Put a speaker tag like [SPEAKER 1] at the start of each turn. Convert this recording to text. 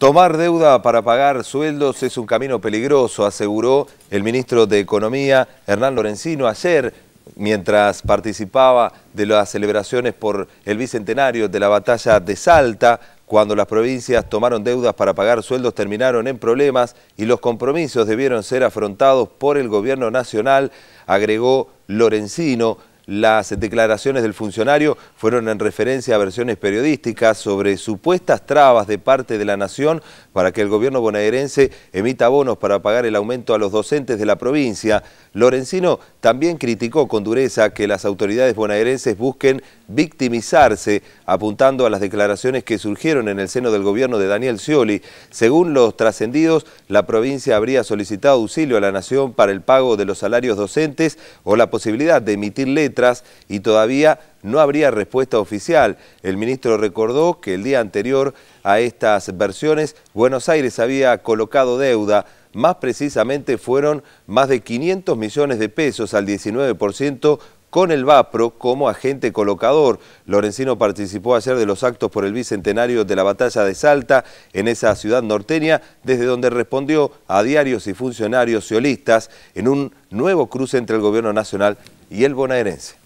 [SPEAKER 1] Tomar deuda para pagar sueldos es un camino peligroso, aseguró el ministro de Economía Hernán Lorenzino ayer mientras participaba de las celebraciones por el bicentenario de la batalla de Salta, cuando las provincias tomaron deudas para pagar sueldos terminaron en problemas y los compromisos debieron ser afrontados por el gobierno nacional, agregó Lorenzino, las declaraciones del funcionario fueron en referencia a versiones periodísticas sobre supuestas trabas de parte de la Nación para que el gobierno bonaerense emita bonos para pagar el aumento a los docentes de la provincia. Lorenzino también criticó con dureza que las autoridades bonaerenses busquen victimizarse, apuntando a las declaraciones que surgieron en el seno del gobierno de Daniel Scioli. Según los trascendidos, la provincia habría solicitado auxilio a la Nación para el pago de los salarios docentes o la posibilidad de emitir letras y todavía no habría respuesta oficial. El ministro recordó que el día anterior a estas versiones, Buenos Aires había colocado deuda más precisamente fueron más de 500 millones de pesos al 19% con el VAPRO como agente colocador. Lorenzino participó ayer de los actos por el bicentenario de la batalla de Salta en esa ciudad norteña, desde donde respondió a diarios y funcionarios ciolistas en un nuevo cruce entre el gobierno nacional y el bonaerense.